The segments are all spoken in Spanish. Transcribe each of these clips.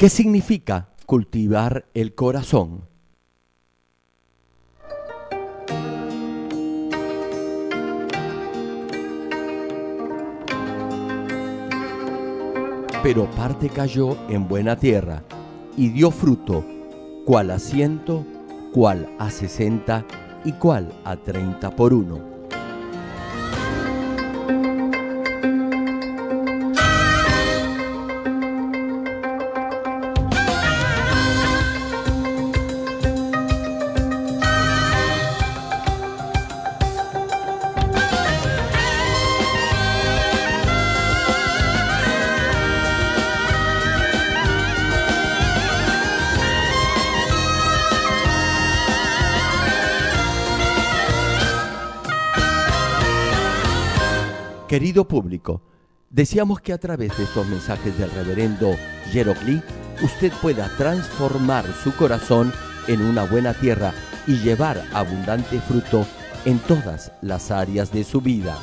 ¿Qué significa cultivar el corazón? Pero parte cayó en buena tierra y dio fruto, cual a ciento, cual a sesenta y cual a treinta por uno. público. Deseamos que a través de estos mensajes del reverendo Jerocli, usted pueda transformar su corazón en una buena tierra y llevar abundante fruto en todas las áreas de su vida.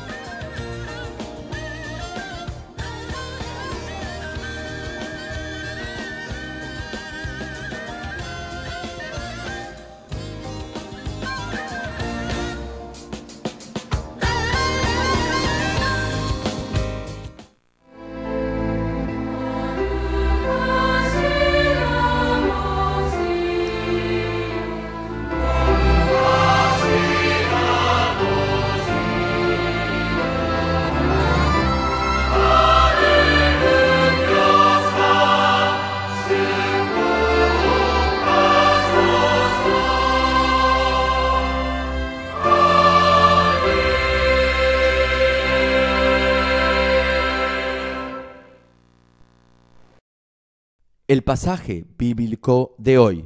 El pasaje bíblico de hoy,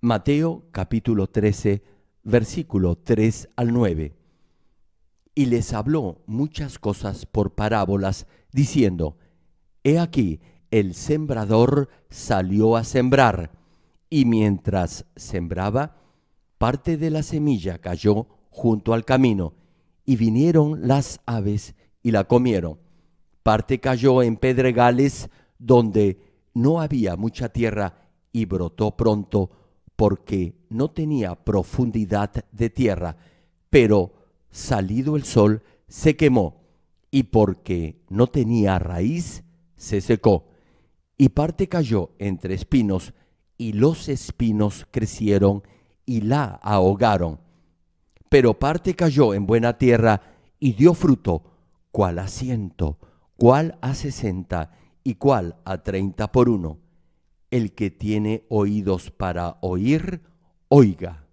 Mateo capítulo 13, versículo 3 al 9. Y les habló muchas cosas por parábolas, diciendo, He aquí, el sembrador salió a sembrar, y mientras sembraba, parte de la semilla cayó junto al camino, y vinieron las aves y la comieron. Parte cayó en pedregales donde no había mucha tierra y brotó pronto porque no tenía profundidad de tierra, pero salido el sol se quemó y porque no tenía raíz se secó y parte cayó entre espinos y los espinos crecieron y la ahogaron. Pero parte cayó en buena tierra y dio fruto, cual a ciento, cual a sesenta ¿Y cuál a 30 por 1? El que tiene oídos para oír, oiga.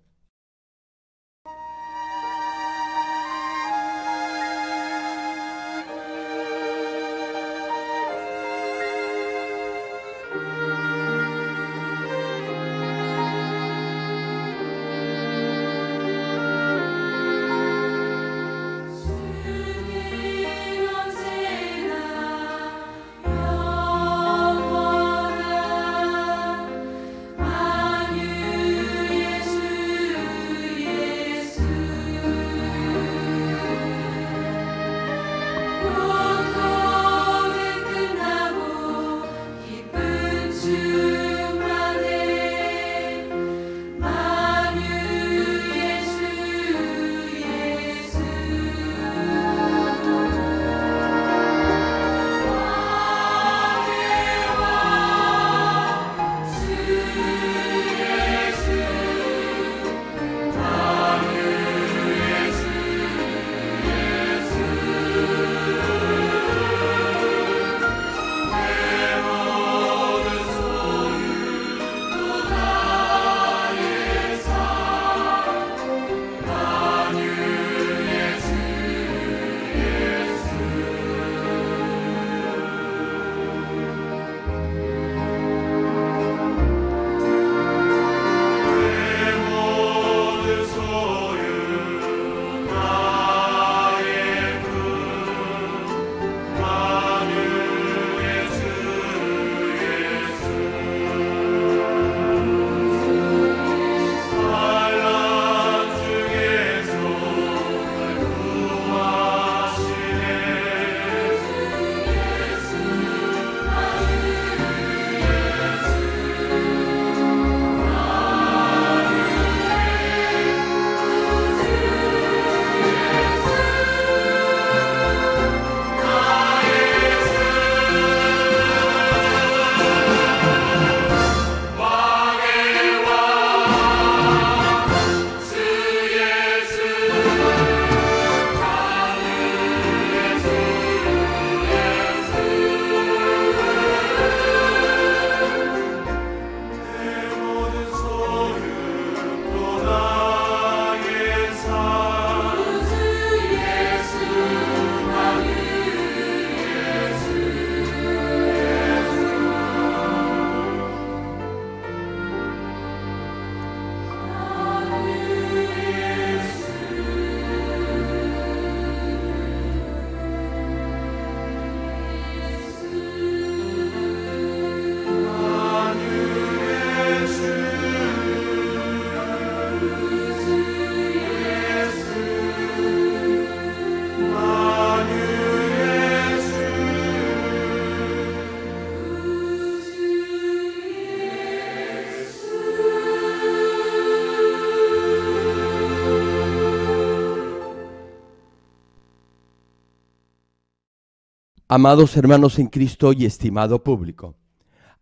Amados hermanos en Cristo y estimado público,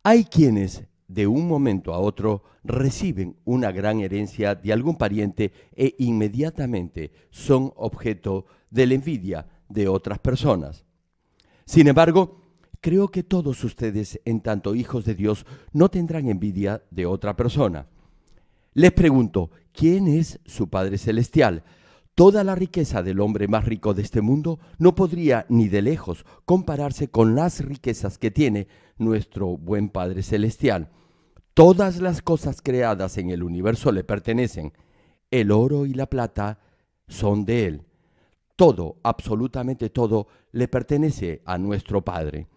hay quienes de un momento a otro reciben una gran herencia de algún pariente e inmediatamente son objeto de la envidia de otras personas. Sin embargo, creo que todos ustedes, en tanto hijos de Dios, no tendrán envidia de otra persona. Les pregunto, ¿quién es su Padre Celestial? Toda la riqueza del hombre más rico de este mundo no podría ni de lejos compararse con las riquezas que tiene nuestro buen Padre Celestial. Todas las cosas creadas en el universo le pertenecen. El oro y la plata son de Él. Todo, absolutamente todo, le pertenece a nuestro Padre.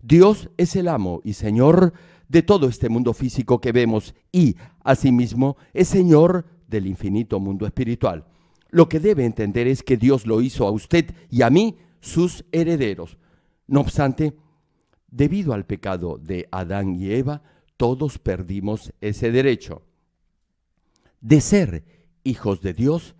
Dios es el amo y Señor de todo este mundo físico que vemos y, asimismo, es Señor del infinito mundo espiritual. Lo que debe entender es que Dios lo hizo a usted y a mí sus herederos. No obstante, debido al pecado de Adán y Eva, todos perdimos ese derecho. De ser hijos de Dios,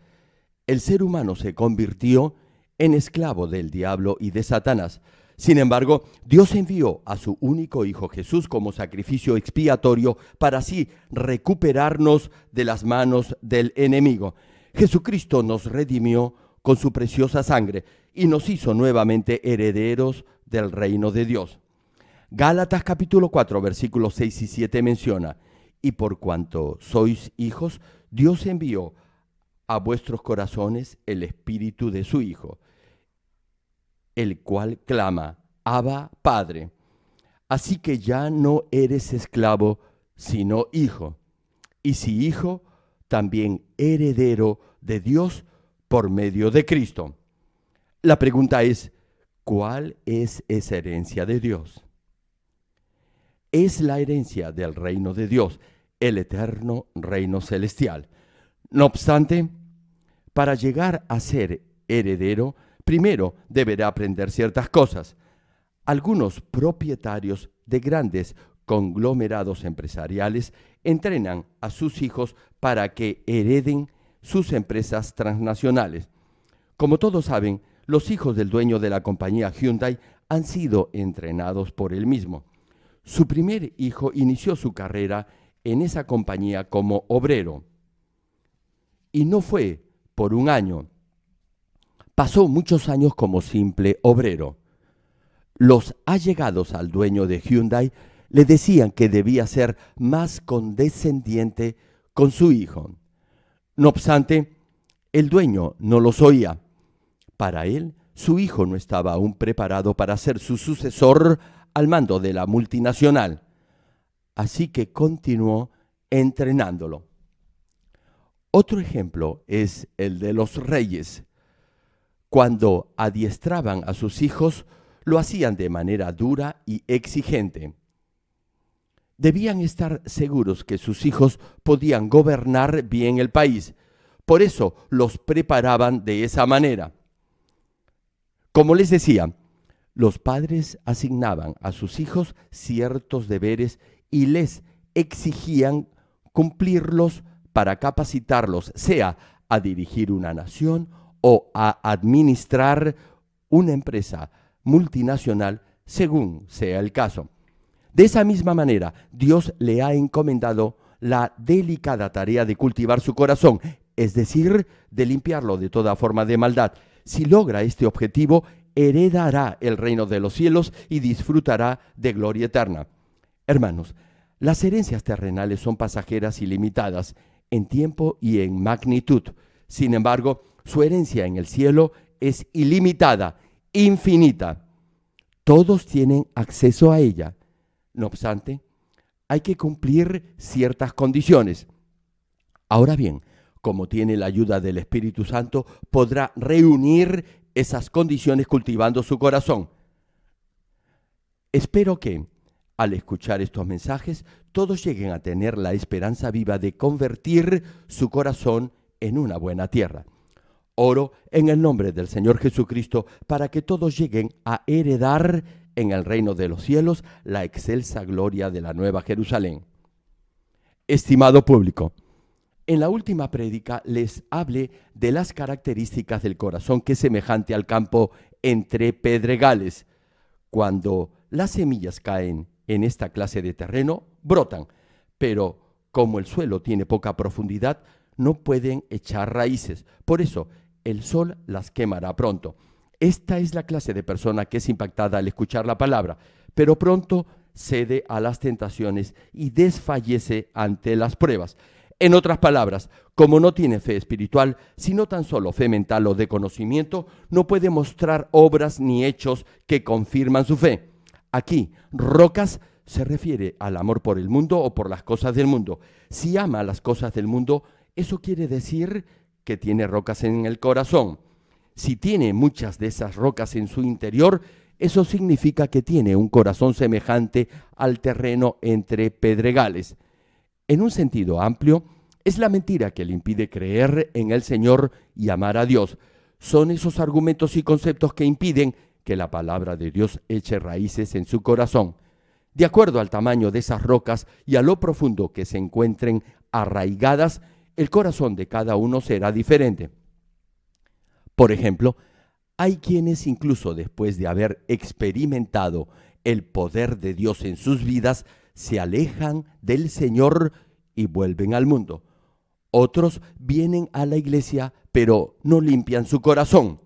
el ser humano se convirtió en esclavo del diablo y de Satanás. Sin embargo, Dios envió a su único Hijo Jesús como sacrificio expiatorio para así recuperarnos de las manos del enemigo. Jesucristo nos redimió con su preciosa sangre y nos hizo nuevamente herederos del reino de Dios. Gálatas capítulo 4 versículos 6 y 7 menciona, y por cuanto sois hijos, Dios envió a vuestros corazones el espíritu de su Hijo, el cual clama, Abba Padre. Así que ya no eres esclavo, sino hijo. Y si hijo, también heredero de Dios por medio de Cristo. La pregunta es, ¿cuál es esa herencia de Dios? Es la herencia del reino de Dios, el eterno reino celestial. No obstante, para llegar a ser heredero, primero deberá aprender ciertas cosas. Algunos propietarios de grandes conglomerados empresariales entrenan a sus hijos para que hereden sus empresas transnacionales. Como todos saben, los hijos del dueño de la compañía Hyundai han sido entrenados por él mismo. Su primer hijo inició su carrera en esa compañía como obrero. Y no fue por un año. Pasó muchos años como simple obrero. Los allegados al dueño de Hyundai le decían que debía ser más condescendiente con su hijo. No obstante, el dueño no los oía. Para él, su hijo no estaba aún preparado para ser su sucesor al mando de la multinacional. Así que continuó entrenándolo. Otro ejemplo es el de los reyes. Cuando adiestraban a sus hijos, lo hacían de manera dura y exigente debían estar seguros que sus hijos podían gobernar bien el país. Por eso los preparaban de esa manera. Como les decía, los padres asignaban a sus hijos ciertos deberes y les exigían cumplirlos para capacitarlos, sea a dirigir una nación o a administrar una empresa multinacional, según sea el caso. De esa misma manera, Dios le ha encomendado la delicada tarea de cultivar su corazón, es decir, de limpiarlo de toda forma de maldad. Si logra este objetivo, heredará el reino de los cielos y disfrutará de gloria eterna. Hermanos, las herencias terrenales son pasajeras y limitadas en tiempo y en magnitud. Sin embargo, su herencia en el cielo es ilimitada, infinita. Todos tienen acceso a ella no obstante, hay que cumplir ciertas condiciones. Ahora bien, como tiene la ayuda del Espíritu Santo, podrá reunir esas condiciones cultivando su corazón. Espero que, al escuchar estos mensajes, todos lleguen a tener la esperanza viva de convertir su corazón en una buena tierra. Oro en el nombre del Señor Jesucristo para que todos lleguen a heredar en el reino de los cielos la excelsa gloria de la nueva Jerusalén. Estimado público, en la última prédica les hable de las características del corazón que es semejante al campo entre pedregales. Cuando las semillas caen en esta clase de terreno, brotan, pero como el suelo tiene poca profundidad, no pueden echar raíces. Por eso, el sol las quemará pronto. Esta es la clase de persona que es impactada al escuchar la palabra, pero pronto cede a las tentaciones y desfallece ante las pruebas. En otras palabras, como no tiene fe espiritual, sino tan solo fe mental o de conocimiento, no puede mostrar obras ni hechos que confirman su fe. Aquí, rocas se refiere al amor por el mundo o por las cosas del mundo. Si ama las cosas del mundo, eso quiere decir que tiene rocas en el corazón. Si tiene muchas de esas rocas en su interior, eso significa que tiene un corazón semejante al terreno entre pedregales. En un sentido amplio, es la mentira que le impide creer en el Señor y amar a Dios. Son esos argumentos y conceptos que impiden que la palabra de Dios eche raíces en su corazón. De acuerdo al tamaño de esas rocas y a lo profundo que se encuentren arraigadas, el corazón de cada uno será diferente. Por ejemplo, hay quienes incluso después de haber experimentado el poder de Dios en sus vidas, se alejan del Señor y vuelven al mundo. Otros vienen a la iglesia pero no limpian su corazón.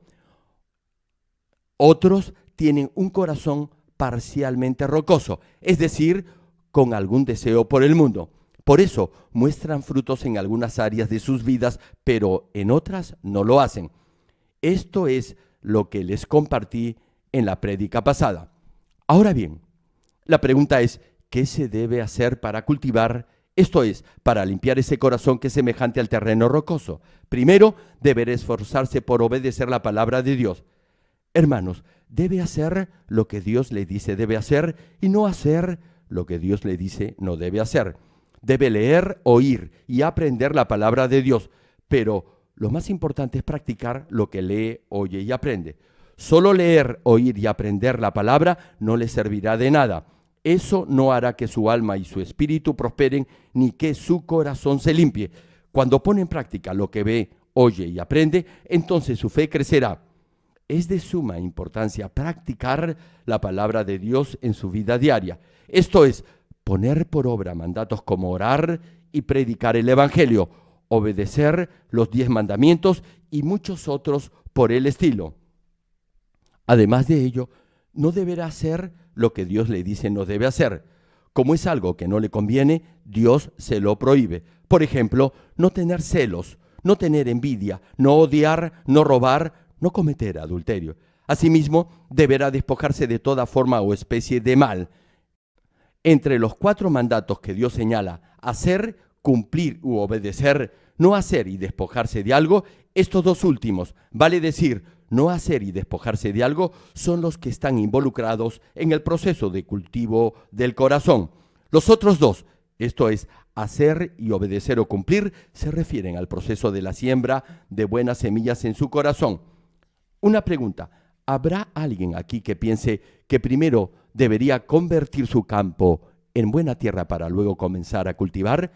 Otros tienen un corazón parcialmente rocoso, es decir, con algún deseo por el mundo. Por eso muestran frutos en algunas áreas de sus vidas, pero en otras no lo hacen. Esto es lo que les compartí en la prédica pasada. Ahora bien, la pregunta es, ¿qué se debe hacer para cultivar, esto es, para limpiar ese corazón que es semejante al terreno rocoso? Primero, deber esforzarse por obedecer la palabra de Dios. Hermanos, debe hacer lo que Dios le dice debe hacer y no hacer lo que Dios le dice no debe hacer. Debe leer, oír y aprender la palabra de Dios, pero lo más importante es practicar lo que lee, oye y aprende. Solo leer, oír y aprender la palabra no le servirá de nada. Eso no hará que su alma y su espíritu prosperen ni que su corazón se limpie. Cuando pone en práctica lo que ve, oye y aprende, entonces su fe crecerá. Es de suma importancia practicar la palabra de Dios en su vida diaria. Esto es, poner por obra mandatos como orar y predicar el Evangelio, obedecer los diez mandamientos y muchos otros por el estilo. Además de ello, no deberá hacer lo que Dios le dice no debe hacer. Como es algo que no le conviene, Dios se lo prohíbe. Por ejemplo, no tener celos, no tener envidia, no odiar, no robar, no cometer adulterio. Asimismo, deberá despojarse de toda forma o especie de mal. Entre los cuatro mandatos que Dios señala, hacer cumplir u obedecer, no hacer y despojarse de algo, estos dos últimos, vale decir, no hacer y despojarse de algo, son los que están involucrados en el proceso de cultivo del corazón. Los otros dos, esto es, hacer y obedecer o cumplir, se refieren al proceso de la siembra de buenas semillas en su corazón. Una pregunta, ¿habrá alguien aquí que piense que primero debería convertir su campo en buena tierra para luego comenzar a cultivar?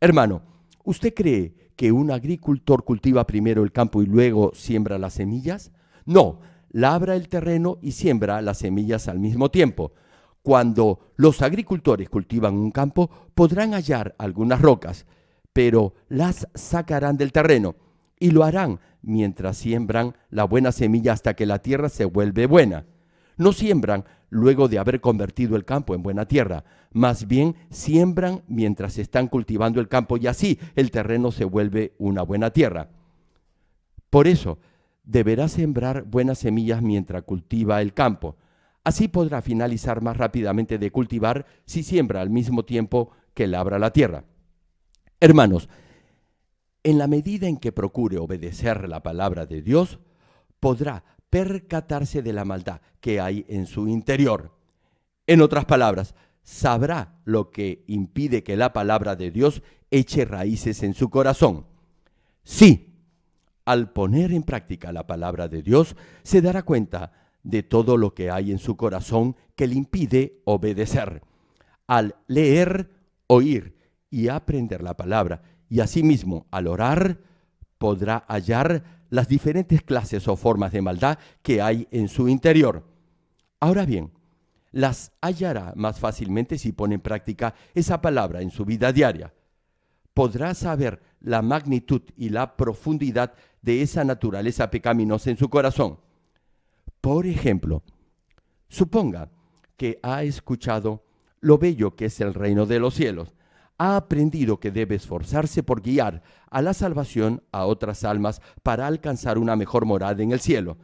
Hermano, ¿usted cree que un agricultor cultiva primero el campo y luego siembra las semillas? No, labra el terreno y siembra las semillas al mismo tiempo. Cuando los agricultores cultivan un campo, podrán hallar algunas rocas, pero las sacarán del terreno y lo harán mientras siembran la buena semilla hasta que la tierra se vuelve buena. No siembran luego de haber convertido el campo en buena tierra. Más bien siembran mientras están cultivando el campo y así el terreno se vuelve una buena tierra. Por eso, deberá sembrar buenas semillas mientras cultiva el campo. Así podrá finalizar más rápidamente de cultivar si siembra al mismo tiempo que labra la tierra. Hermanos, en la medida en que procure obedecer la palabra de Dios, podrá percatarse de la maldad que hay en su interior. En otras palabras, sabrá lo que impide que la palabra de Dios eche raíces en su corazón. Sí, al poner en práctica la palabra de Dios, se dará cuenta de todo lo que hay en su corazón que le impide obedecer. Al leer, oír y aprender la palabra, y asimismo al orar, podrá hallar las diferentes clases o formas de maldad que hay en su interior. Ahora bien, las hallará más fácilmente si pone en práctica esa palabra en su vida diaria. Podrá saber la magnitud y la profundidad de esa naturaleza pecaminosa en su corazón. Por ejemplo, suponga que ha escuchado lo bello que es el reino de los cielos ha aprendido que debe esforzarse por guiar a la salvación a otras almas para alcanzar una mejor morada en el cielo.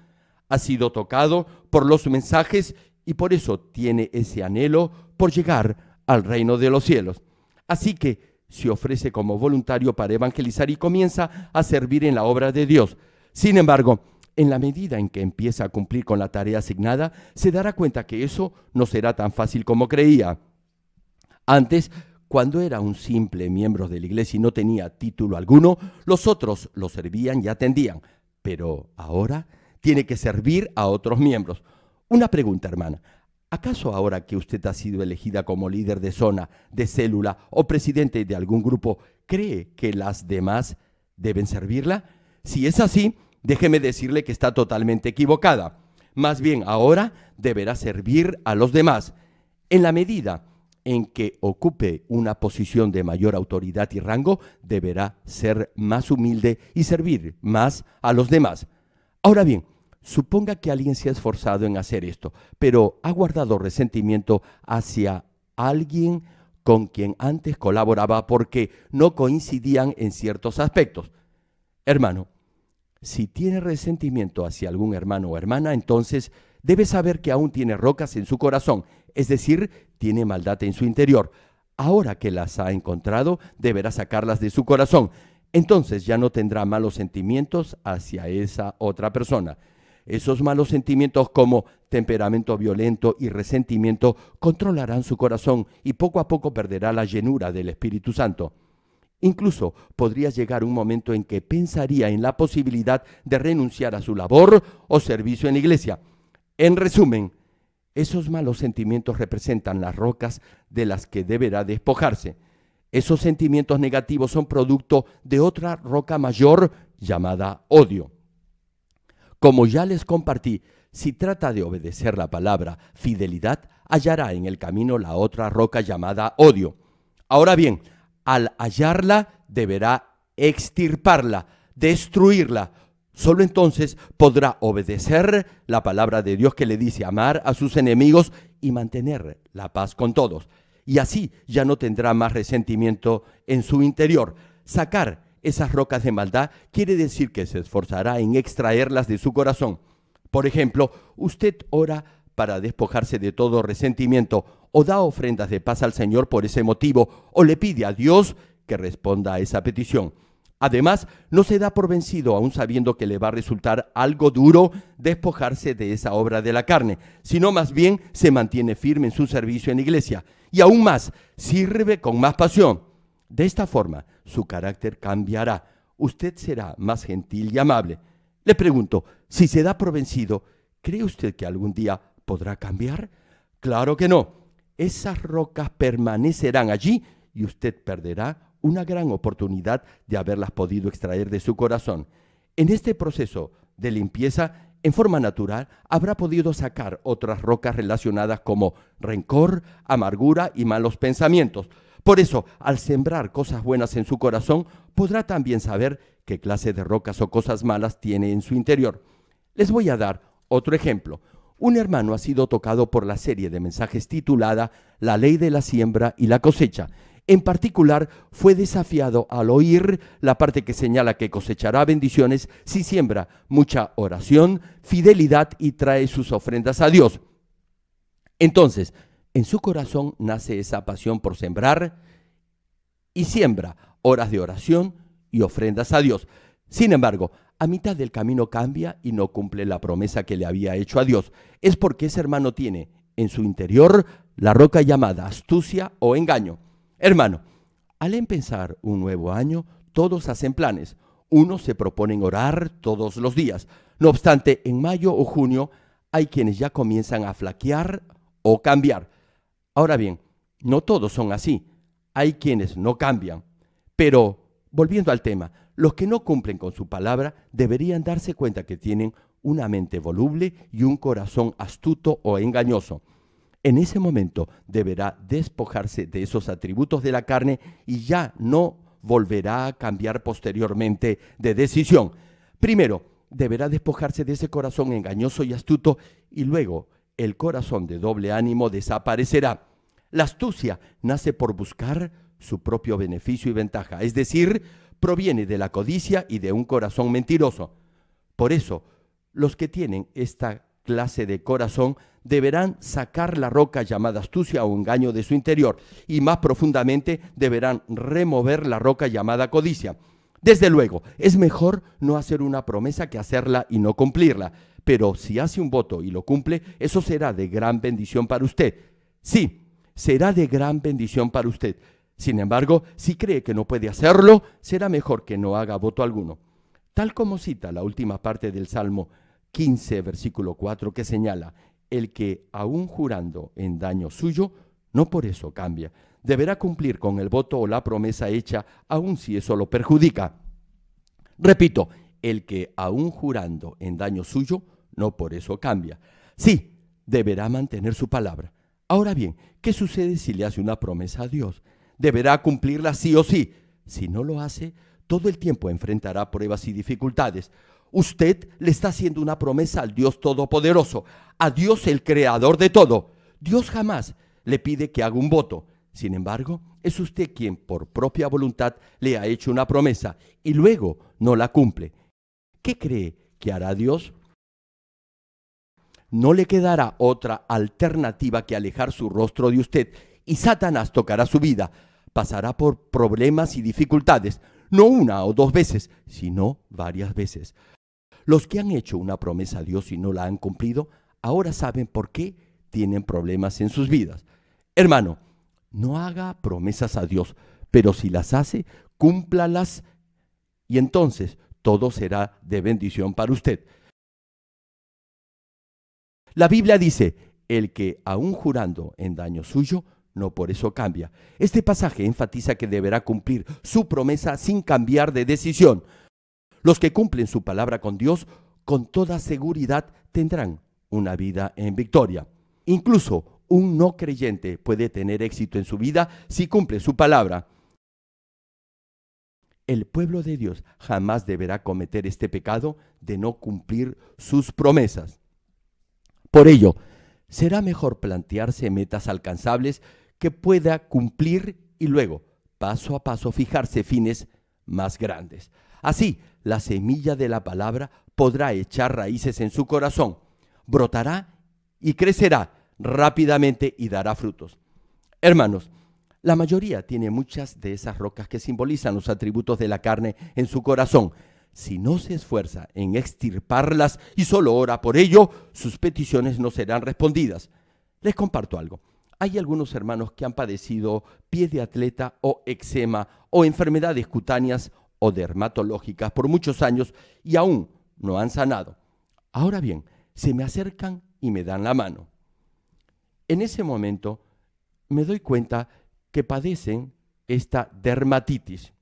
Ha sido tocado por los mensajes y por eso tiene ese anhelo por llegar al reino de los cielos. Así que se ofrece como voluntario para evangelizar y comienza a servir en la obra de Dios. Sin embargo, en la medida en que empieza a cumplir con la tarea asignada, se dará cuenta que eso no será tan fácil como creía. Antes, cuando era un simple miembro de la iglesia y no tenía título alguno, los otros lo servían y atendían, pero ahora tiene que servir a otros miembros. Una pregunta, hermana. ¿Acaso ahora que usted ha sido elegida como líder de zona, de célula o presidente de algún grupo, cree que las demás deben servirla? Si es así, déjeme decirle que está totalmente equivocada. Más bien, ahora deberá servir a los demás. En la medida en que ocupe una posición de mayor autoridad y rango deberá ser más humilde y servir más a los demás. Ahora bien, suponga que alguien se ha esforzado en hacer esto, pero ha guardado resentimiento hacia alguien con quien antes colaboraba porque no coincidían en ciertos aspectos. Hermano, si tiene resentimiento hacia algún hermano o hermana, entonces debe saber que aún tiene rocas en su corazón es decir, tiene maldad en su interior. Ahora que las ha encontrado, deberá sacarlas de su corazón. Entonces ya no tendrá malos sentimientos hacia esa otra persona. Esos malos sentimientos como temperamento violento y resentimiento controlarán su corazón y poco a poco perderá la llenura del Espíritu Santo. Incluso podría llegar un momento en que pensaría en la posibilidad de renunciar a su labor o servicio en la iglesia. En resumen, esos malos sentimientos representan las rocas de las que deberá despojarse. Esos sentimientos negativos son producto de otra roca mayor llamada odio. Como ya les compartí, si trata de obedecer la palabra fidelidad, hallará en el camino la otra roca llamada odio. Ahora bien, al hallarla deberá extirparla, destruirla, Solo entonces podrá obedecer la palabra de Dios que le dice amar a sus enemigos y mantener la paz con todos. Y así ya no tendrá más resentimiento en su interior. Sacar esas rocas de maldad quiere decir que se esforzará en extraerlas de su corazón. Por ejemplo, usted ora para despojarse de todo resentimiento o da ofrendas de paz al Señor por ese motivo o le pide a Dios que responda a esa petición. Además, no se da por vencido, aún sabiendo que le va a resultar algo duro despojarse de esa obra de la carne, sino más bien se mantiene firme en su servicio en iglesia y aún más sirve con más pasión. De esta forma, su carácter cambiará. Usted será más gentil y amable. Le pregunto, si se da por vencido, ¿cree usted que algún día podrá cambiar? Claro que no. Esas rocas permanecerán allí y usted perderá una gran oportunidad de haberlas podido extraer de su corazón. En este proceso de limpieza, en forma natural, habrá podido sacar otras rocas relacionadas como rencor, amargura y malos pensamientos. Por eso, al sembrar cosas buenas en su corazón, podrá también saber qué clase de rocas o cosas malas tiene en su interior. Les voy a dar otro ejemplo. Un hermano ha sido tocado por la serie de mensajes titulada La ley de la siembra y la cosecha, en particular fue desafiado al oír la parte que señala que cosechará bendiciones si siembra mucha oración, fidelidad y trae sus ofrendas a Dios. Entonces, en su corazón nace esa pasión por sembrar y siembra horas de oración y ofrendas a Dios. Sin embargo, a mitad del camino cambia y no cumple la promesa que le había hecho a Dios. Es porque ese hermano tiene en su interior la roca llamada astucia o engaño. Hermano, al empezar un nuevo año, todos hacen planes. Unos se proponen orar todos los días. No obstante, en mayo o junio hay quienes ya comienzan a flaquear o cambiar. Ahora bien, no todos son así. Hay quienes no cambian. Pero, volviendo al tema, los que no cumplen con su palabra deberían darse cuenta que tienen una mente voluble y un corazón astuto o engañoso en ese momento deberá despojarse de esos atributos de la carne y ya no volverá a cambiar posteriormente de decisión. Primero, deberá despojarse de ese corazón engañoso y astuto y luego el corazón de doble ánimo desaparecerá. La astucia nace por buscar su propio beneficio y ventaja, es decir, proviene de la codicia y de un corazón mentiroso. Por eso, los que tienen esta clase de corazón, deberán sacar la roca llamada astucia o engaño de su interior y más profundamente deberán remover la roca llamada codicia. Desde luego, es mejor no hacer una promesa que hacerla y no cumplirla, pero si hace un voto y lo cumple, eso será de gran bendición para usted. Sí, será de gran bendición para usted. Sin embargo, si cree que no puede hacerlo, será mejor que no haga voto alguno. Tal como cita la última parte del Salmo 15, versículo 4, que señala, el que aún jurando en daño suyo, no por eso cambia, deberá cumplir con el voto o la promesa hecha, aun si eso lo perjudica. Repito, el que aún jurando en daño suyo, no por eso cambia. Sí, deberá mantener su palabra. Ahora bien, ¿qué sucede si le hace una promesa a Dios? Deberá cumplirla sí o sí. Si no lo hace, todo el tiempo enfrentará pruebas y dificultades. Usted le está haciendo una promesa al Dios Todopoderoso, a Dios el Creador de todo. Dios jamás le pide que haga un voto. Sin embargo, es usted quien por propia voluntad le ha hecho una promesa y luego no la cumple. ¿Qué cree que hará Dios? No le quedará otra alternativa que alejar su rostro de usted y Satanás tocará su vida. Pasará por problemas y dificultades, no una o dos veces, sino varias veces. Los que han hecho una promesa a Dios y no la han cumplido, ahora saben por qué tienen problemas en sus vidas. Hermano, no haga promesas a Dios, pero si las hace, cúmplalas y entonces todo será de bendición para usted. La Biblia dice, el que aún jurando en daño suyo, no por eso cambia. Este pasaje enfatiza que deberá cumplir su promesa sin cambiar de decisión. Los que cumplen su palabra con Dios con toda seguridad tendrán una vida en victoria. Incluso un no creyente puede tener éxito en su vida si cumple su palabra. El pueblo de Dios jamás deberá cometer este pecado de no cumplir sus promesas. Por ello, será mejor plantearse metas alcanzables que pueda cumplir y luego, paso a paso, fijarse fines más grandes. Así, la semilla de la palabra podrá echar raíces en su corazón, brotará y crecerá rápidamente y dará frutos. Hermanos, la mayoría tiene muchas de esas rocas que simbolizan los atributos de la carne en su corazón. Si no se esfuerza en extirparlas y solo ora por ello, sus peticiones no serán respondidas. Les comparto algo. Hay algunos hermanos que han padecido pie de atleta o eczema o enfermedades cutáneas o dermatológicas por muchos años y aún no han sanado. Ahora bien, se me acercan y me dan la mano. En ese momento me doy cuenta que padecen esta dermatitis.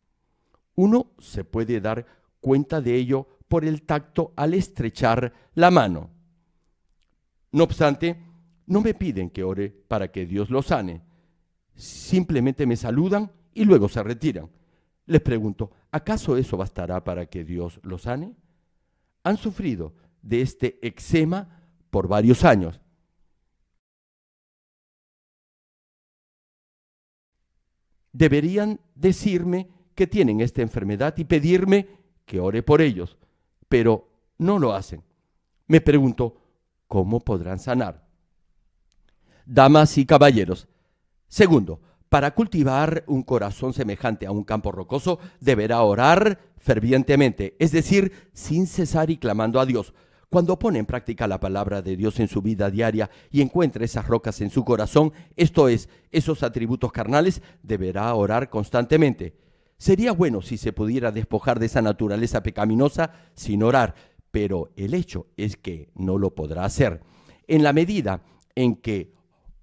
Uno se puede dar cuenta de ello por el tacto al estrechar la mano. No obstante, no me piden que ore para que Dios lo sane. Simplemente me saludan y luego se retiran. Les pregunto, ¿acaso eso bastará para que Dios los sane? Han sufrido de este eczema por varios años. Deberían decirme que tienen esta enfermedad y pedirme que ore por ellos, pero no lo hacen. Me pregunto, ¿cómo podrán sanar? Damas y caballeros, segundo, para cultivar un corazón semejante a un campo rocoso, deberá orar fervientemente, es decir, sin cesar y clamando a Dios. Cuando pone en práctica la palabra de Dios en su vida diaria y encuentra esas rocas en su corazón, esto es, esos atributos carnales, deberá orar constantemente. Sería bueno si se pudiera despojar de esa naturaleza pecaminosa sin orar, pero el hecho es que no lo podrá hacer. En la medida en que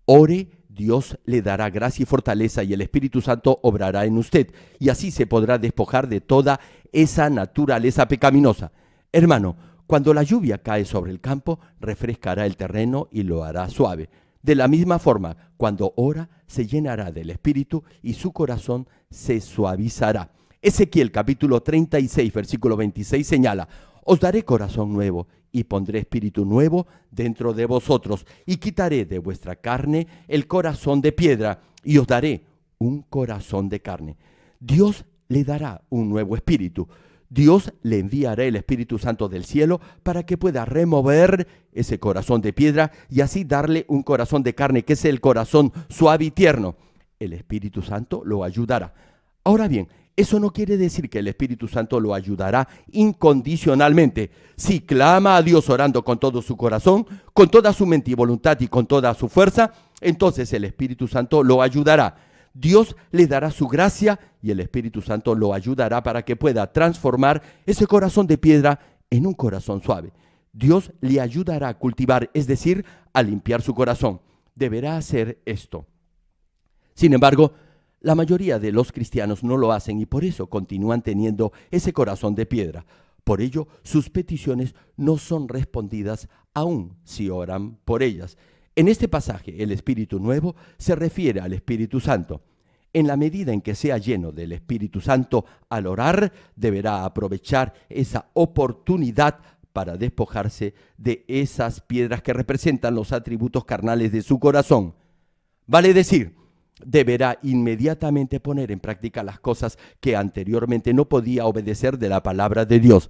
ore, Dios le dará gracia y fortaleza y el Espíritu Santo obrará en usted y así se podrá despojar de toda esa naturaleza pecaminosa. Hermano, cuando la lluvia cae sobre el campo, refrescará el terreno y lo hará suave. De la misma forma, cuando ora, se llenará del Espíritu y su corazón se suavizará. Ezequiel capítulo 36, versículo 26 señala, os daré corazón nuevo y pondré espíritu nuevo dentro de vosotros y quitaré de vuestra carne el corazón de piedra y os daré un corazón de carne. Dios le dará un nuevo espíritu. Dios le enviará el Espíritu Santo del cielo para que pueda remover ese corazón de piedra y así darle un corazón de carne, que es el corazón suave y tierno. El Espíritu Santo lo ayudará. Ahora bien, eso no quiere decir que el Espíritu Santo lo ayudará incondicionalmente. Si clama a Dios orando con todo su corazón, con toda su mente y voluntad y con toda su fuerza, entonces el Espíritu Santo lo ayudará. Dios le dará su gracia y el Espíritu Santo lo ayudará para que pueda transformar ese corazón de piedra en un corazón suave. Dios le ayudará a cultivar, es decir, a limpiar su corazón. Deberá hacer esto. Sin embargo, la mayoría de los cristianos no lo hacen y por eso continúan teniendo ese corazón de piedra. Por ello, sus peticiones no son respondidas aun si oran por ellas. En este pasaje, el Espíritu Nuevo se refiere al Espíritu Santo. En la medida en que sea lleno del Espíritu Santo al orar, deberá aprovechar esa oportunidad para despojarse de esas piedras que representan los atributos carnales de su corazón. Vale decir, deberá inmediatamente poner en práctica las cosas que anteriormente no podía obedecer de la palabra de Dios.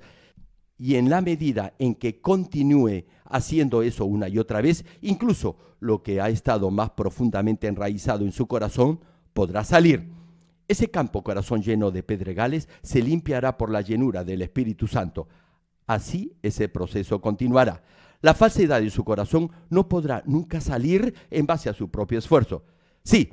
Y en la medida en que continúe haciendo eso una y otra vez, incluso lo que ha estado más profundamente enraizado en su corazón podrá salir. Ese campo corazón lleno de pedregales se limpiará por la llenura del Espíritu Santo. Así ese proceso continuará. La falsedad de su corazón no podrá nunca salir en base a su propio esfuerzo. Sí,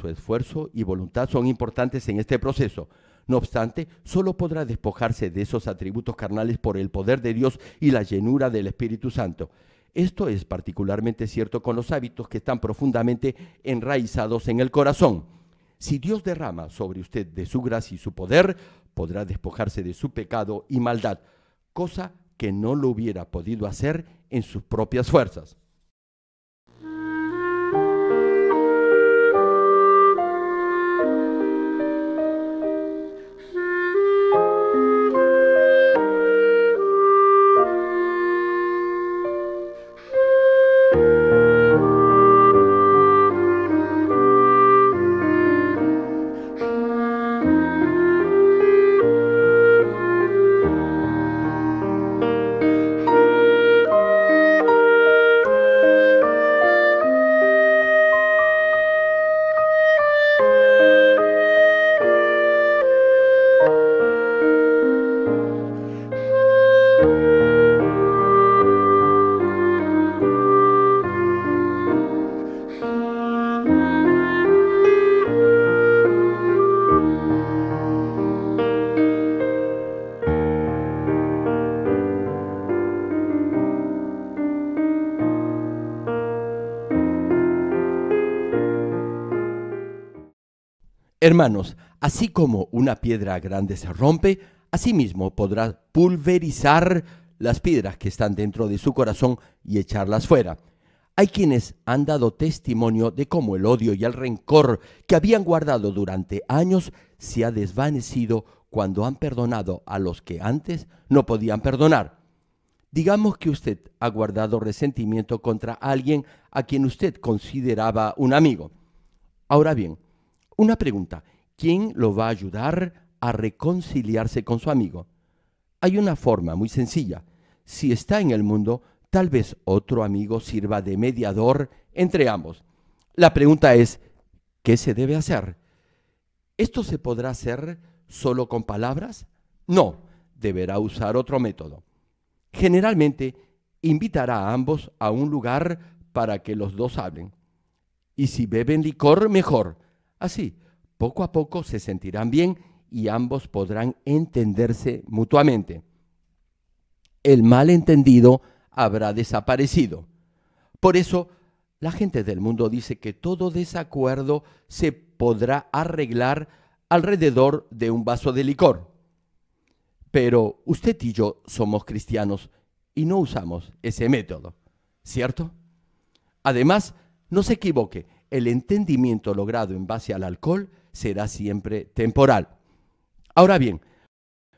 su esfuerzo y voluntad son importantes en este proceso. No obstante, solo podrá despojarse de esos atributos carnales por el poder de Dios y la llenura del Espíritu Santo. Esto es particularmente cierto con los hábitos que están profundamente enraizados en el corazón. Si Dios derrama sobre usted de su gracia y su poder, podrá despojarse de su pecado y maldad, cosa que no lo hubiera podido hacer en sus propias fuerzas. Hermanos, así como una piedra grande se rompe, asimismo podrá pulverizar las piedras que están dentro de su corazón y echarlas fuera. Hay quienes han dado testimonio de cómo el odio y el rencor que habían guardado durante años se ha desvanecido cuando han perdonado a los que antes no podían perdonar. Digamos que usted ha guardado resentimiento contra alguien a quien usted consideraba un amigo. Ahora bien, una pregunta, ¿quién lo va a ayudar a reconciliarse con su amigo? Hay una forma muy sencilla. Si está en el mundo, tal vez otro amigo sirva de mediador entre ambos. La pregunta es, ¿qué se debe hacer? ¿Esto se podrá hacer solo con palabras? No, deberá usar otro método. Generalmente, invitará a ambos a un lugar para que los dos hablen. Y si beben licor, mejor. Así, poco a poco se sentirán bien y ambos podrán entenderse mutuamente. El malentendido habrá desaparecido. Por eso, la gente del mundo dice que todo desacuerdo se podrá arreglar alrededor de un vaso de licor. Pero usted y yo somos cristianos y no usamos ese método, ¿cierto? Además, no se equivoque, el entendimiento logrado en base al alcohol será siempre temporal. Ahora bien,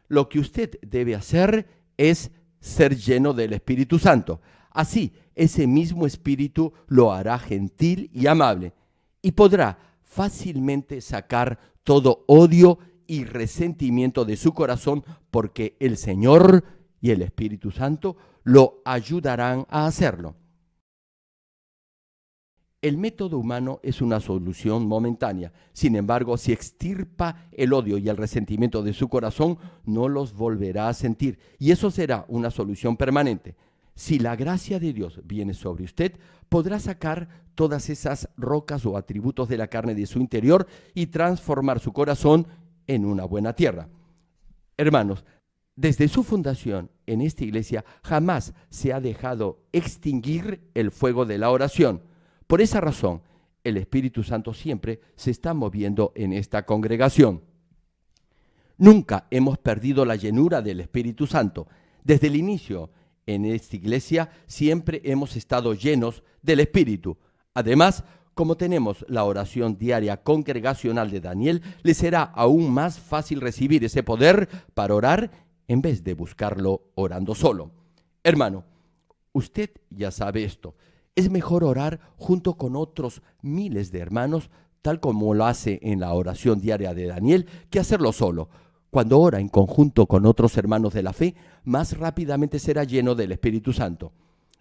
lo que usted debe hacer es ser lleno del Espíritu Santo. Así, ese mismo Espíritu lo hará gentil y amable y podrá fácilmente sacar todo odio y resentimiento de su corazón porque el Señor y el Espíritu Santo lo ayudarán a hacerlo. El método humano es una solución momentánea. Sin embargo, si extirpa el odio y el resentimiento de su corazón, no los volverá a sentir. Y eso será una solución permanente. Si la gracia de Dios viene sobre usted, podrá sacar todas esas rocas o atributos de la carne de su interior y transformar su corazón en una buena tierra. Hermanos, desde su fundación en esta iglesia jamás se ha dejado extinguir el fuego de la oración por esa razón, el Espíritu Santo siempre se está moviendo en esta congregación. Nunca hemos perdido la llenura del Espíritu Santo. Desde el inicio en esta iglesia siempre hemos estado llenos del Espíritu. Además, como tenemos la oración diaria congregacional de Daniel, le será aún más fácil recibir ese poder para orar en vez de buscarlo orando solo. Hermano, usted ya sabe esto es mejor orar junto con otros miles de hermanos, tal como lo hace en la oración diaria de Daniel, que hacerlo solo. Cuando ora en conjunto con otros hermanos de la fe, más rápidamente será lleno del Espíritu Santo.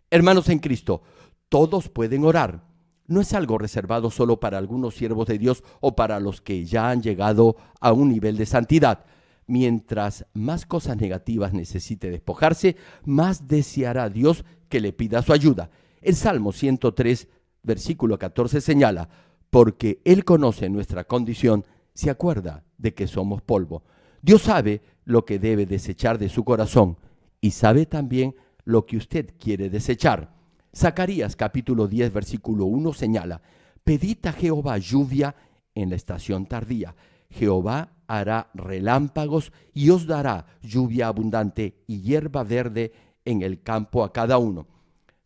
Hermanos en Cristo, todos pueden orar. No es algo reservado solo para algunos siervos de Dios o para los que ya han llegado a un nivel de santidad. Mientras más cosas negativas necesite despojarse, más deseará Dios que le pida su ayuda. El Salmo 103, versículo 14 señala, porque Él conoce nuestra condición, se acuerda de que somos polvo. Dios sabe lo que debe desechar de su corazón y sabe también lo que usted quiere desechar. Zacarías capítulo 10 versículo 1 señala, pedid a Jehová lluvia en la estación tardía. Jehová hará relámpagos y os dará lluvia abundante y hierba verde en el campo a cada uno.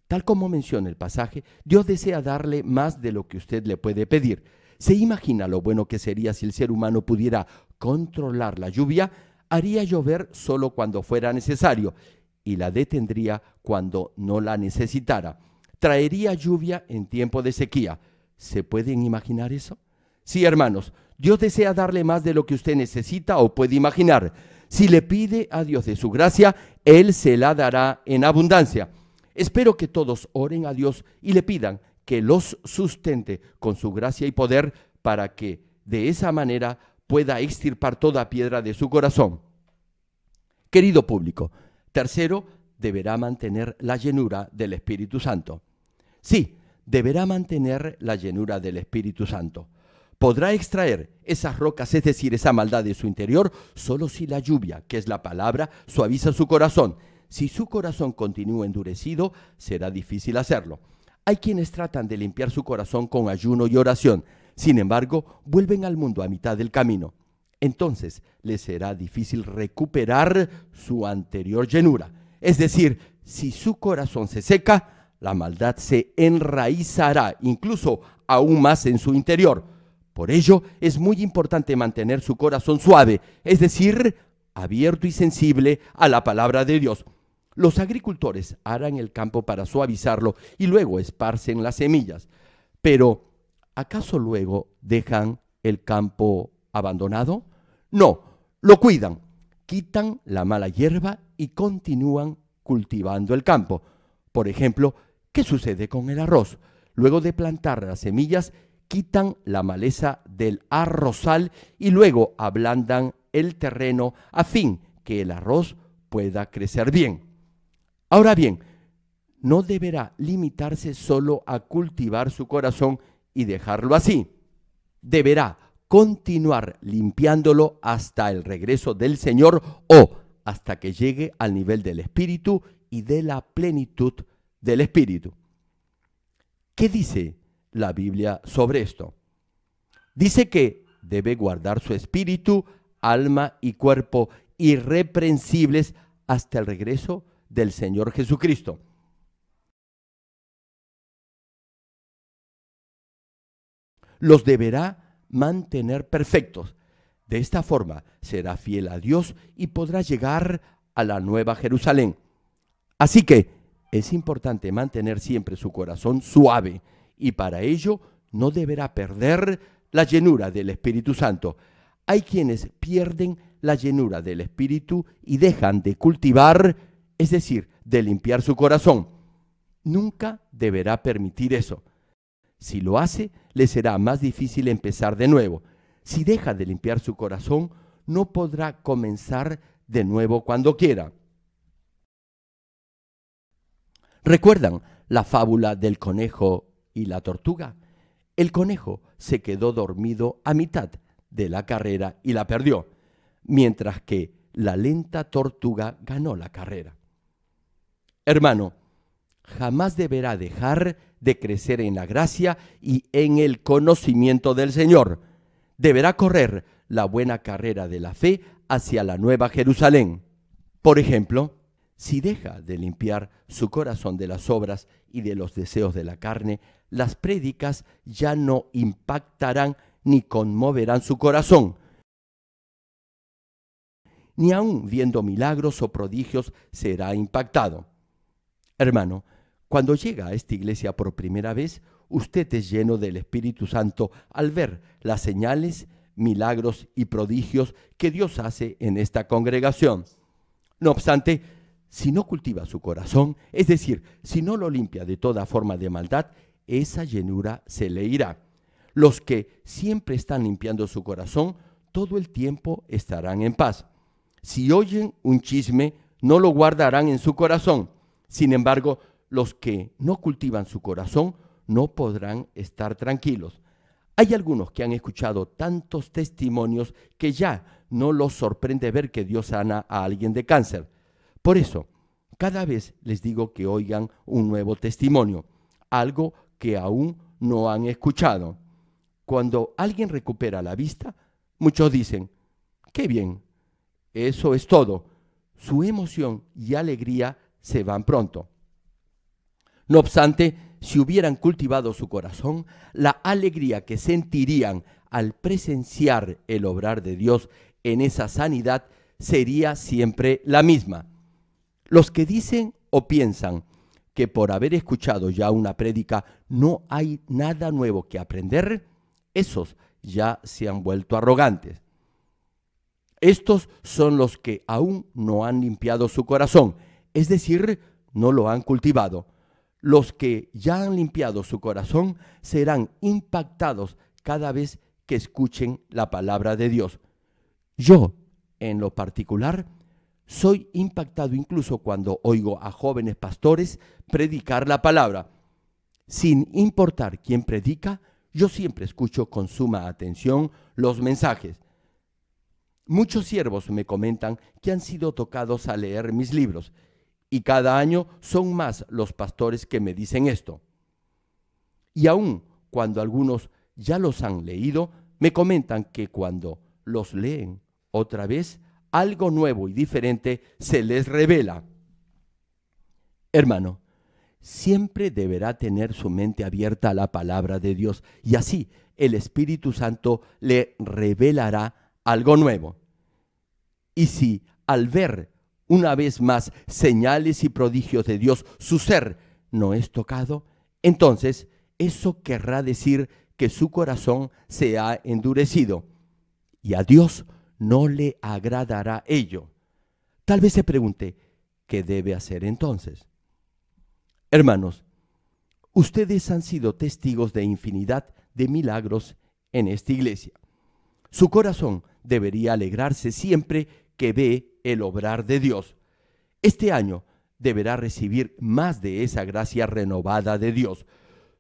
Tal como menciona el pasaje, Dios desea darle más de lo que usted le puede pedir. ¿Se imagina lo bueno que sería si el ser humano pudiera controlar la lluvia? Haría llover solo cuando fuera necesario y la detendría cuando no la necesitara. Traería lluvia en tiempo de sequía. ¿Se pueden imaginar eso? Sí, hermanos, Dios desea darle más de lo que usted necesita o puede imaginar. Si le pide a Dios de su gracia, Él se la dará en abundancia. Espero que todos oren a Dios y le pidan que los sustente con su gracia y poder para que de esa manera pueda extirpar toda piedra de su corazón. Querido público, tercero, deberá mantener la llenura del Espíritu Santo. Sí, deberá mantener la llenura del Espíritu Santo. Podrá extraer esas rocas, es decir, esa maldad de su interior, solo si la lluvia, que es la palabra, suaviza su corazón, si su corazón continúa endurecido, será difícil hacerlo. Hay quienes tratan de limpiar su corazón con ayuno y oración, sin embargo, vuelven al mundo a mitad del camino. Entonces les será difícil recuperar su anterior llenura. Es decir, si su corazón se seca, la maldad se enraizará incluso aún más en su interior. Por ello, es muy importante mantener su corazón suave, es decir, abierto y sensible a la palabra de Dios. Los agricultores aran el campo para suavizarlo y luego esparcen las semillas. Pero, ¿acaso luego dejan el campo abandonado? No, lo cuidan, quitan la mala hierba y continúan cultivando el campo. Por ejemplo, ¿qué sucede con el arroz? Luego de plantar las semillas, quitan la maleza del arrozal y luego ablandan el terreno a fin que el arroz pueda crecer bien. Ahora bien, no deberá limitarse solo a cultivar su corazón y dejarlo así. Deberá continuar limpiándolo hasta el regreso del Señor o hasta que llegue al nivel del Espíritu y de la plenitud del Espíritu. ¿Qué dice la Biblia sobre esto? Dice que debe guardar su espíritu, alma y cuerpo irreprensibles hasta el regreso del del Señor Jesucristo. Los deberá mantener perfectos. De esta forma será fiel a Dios y podrá llegar a la nueva Jerusalén. Así que es importante mantener siempre su corazón suave y para ello no deberá perder la llenura del Espíritu Santo. Hay quienes pierden la llenura del Espíritu y dejan de cultivar es decir, de limpiar su corazón. Nunca deberá permitir eso. Si lo hace, le será más difícil empezar de nuevo. Si deja de limpiar su corazón, no podrá comenzar de nuevo cuando quiera. ¿Recuerdan la fábula del conejo y la tortuga? El conejo se quedó dormido a mitad de la carrera y la perdió, mientras que la lenta tortuga ganó la carrera hermano, jamás deberá dejar de crecer en la gracia y en el conocimiento del Señor. Deberá correr la buena carrera de la fe hacia la nueva Jerusalén. Por ejemplo, si deja de limpiar su corazón de las obras y de los deseos de la carne, las prédicas ya no impactarán ni conmoverán su corazón. Ni aun viendo milagros o prodigios será impactado. Hermano, cuando llega a esta iglesia por primera vez, usted es lleno del Espíritu Santo al ver las señales, milagros y prodigios que Dios hace en esta congregación. No obstante, si no cultiva su corazón, es decir, si no lo limpia de toda forma de maldad, esa llenura se le irá. Los que siempre están limpiando su corazón, todo el tiempo estarán en paz. Si oyen un chisme, no lo guardarán en su corazón sin embargo, los que no cultivan su corazón no podrán estar tranquilos. Hay algunos que han escuchado tantos testimonios que ya no los sorprende ver que Dios sana a alguien de cáncer. Por eso, cada vez les digo que oigan un nuevo testimonio, algo que aún no han escuchado. Cuando alguien recupera la vista, muchos dicen, qué bien, eso es todo. Su emoción y alegría se van pronto. No obstante, si hubieran cultivado su corazón, la alegría que sentirían al presenciar el obrar de Dios en esa sanidad sería siempre la misma. Los que dicen o piensan que por haber escuchado ya una prédica no hay nada nuevo que aprender, esos ya se han vuelto arrogantes. Estos son los que aún no han limpiado su corazón es decir, no lo han cultivado. Los que ya han limpiado su corazón serán impactados cada vez que escuchen la palabra de Dios. Yo, en lo particular, soy impactado incluso cuando oigo a jóvenes pastores predicar la palabra. Sin importar quién predica, yo siempre escucho con suma atención los mensajes. Muchos siervos me comentan que han sido tocados a leer mis libros y cada año son más los pastores que me dicen esto. Y aun cuando algunos ya los han leído, me comentan que cuando los leen otra vez, algo nuevo y diferente se les revela. Hermano, siempre deberá tener su mente abierta a la palabra de Dios y así el Espíritu Santo le revelará algo nuevo. Y si al ver una vez más señales y prodigios de Dios, su ser no es tocado, entonces eso querrá decir que su corazón se ha endurecido y a Dios no le agradará ello. Tal vez se pregunte, ¿qué debe hacer entonces? Hermanos, ustedes han sido testigos de infinidad de milagros en esta iglesia. Su corazón debería alegrarse siempre que ve el obrar de Dios. Este año deberá recibir más de esa gracia renovada de Dios.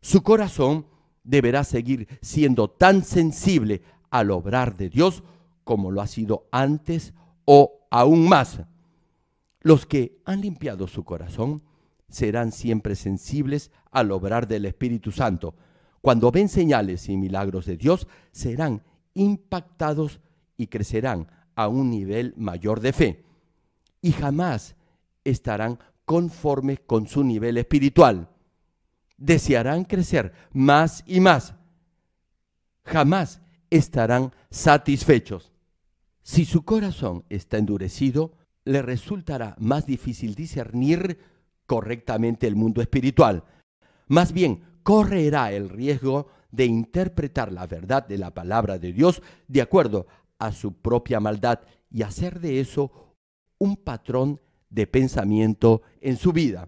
Su corazón deberá seguir siendo tan sensible al obrar de Dios como lo ha sido antes o aún más. Los que han limpiado su corazón serán siempre sensibles al obrar del Espíritu Santo. Cuando ven señales y milagros de Dios, serán impactados y crecerán a un nivel mayor de fe y jamás estarán conformes con su nivel espiritual. Desearán crecer más y más. Jamás estarán satisfechos. Si su corazón está endurecido, le resultará más difícil discernir correctamente el mundo espiritual. Más bien, correrá el riesgo de interpretar la verdad de la palabra de Dios de acuerdo a su propia maldad y hacer de eso un patrón de pensamiento en su vida.